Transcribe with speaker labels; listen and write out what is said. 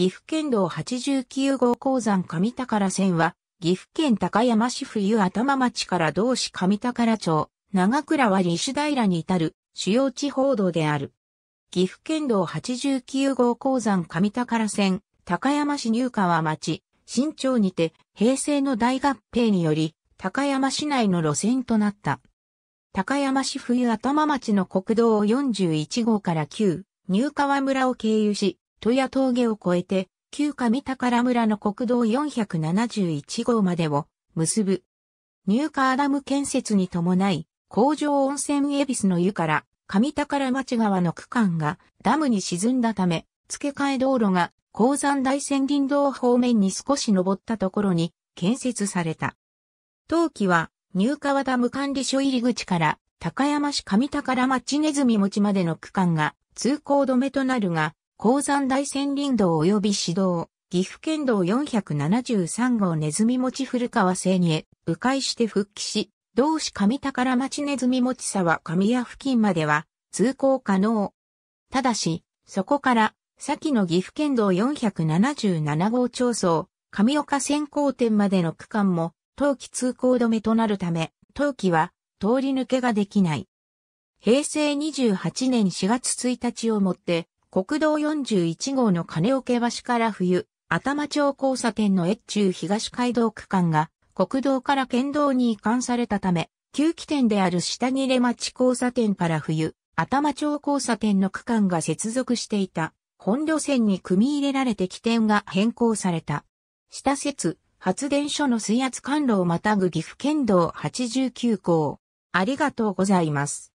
Speaker 1: 岐阜県道89号鉱山上宝線は、岐阜県高山市冬頭町から同市上宝町、長倉は西平に至る主要地方道である。岐阜県道89号鉱山上宝線、高山市入川町、新町にて平成の大合併により、高山市内の路線となった。高山市冬頭町の国道41号から9、入川村を経由し、戸谷峠を越えて、旧上高村の国道471号までを結ぶ。ニューカーダム建設に伴い、工場温泉恵比寿の湯から上高町川の区間がダムに沈んだため、付け替え道路が鉱山大仙林道方面に少し登ったところに建設された。当期は、入川ダム管理所入り口から高山市上高町ネズミ持ちまでの区間が通行止めとなるが、鉱山大仙林道及び市道、岐阜県道473号ネズミ持古川線にへ、迂回して復帰し、同市上宝町ネズミ持沢上屋付近までは通行可能。ただし、そこから先の岐阜県道477号町層、上岡線交点までの区間も、冬季通行止めとなるため、冬季は通り抜けができない。平成28年4月1日をもって、国道41号の金桶橋から冬、頭町交差点の越中東街道区間が国道から県道に移管されたため、旧起点である下切れ町交差点から冬、頭町交差点の区間が接続していた本路線に組み入れられて起点が変更された。下説、発電所の水圧管路をまたぐ岐阜県道89号。ありがとうございます。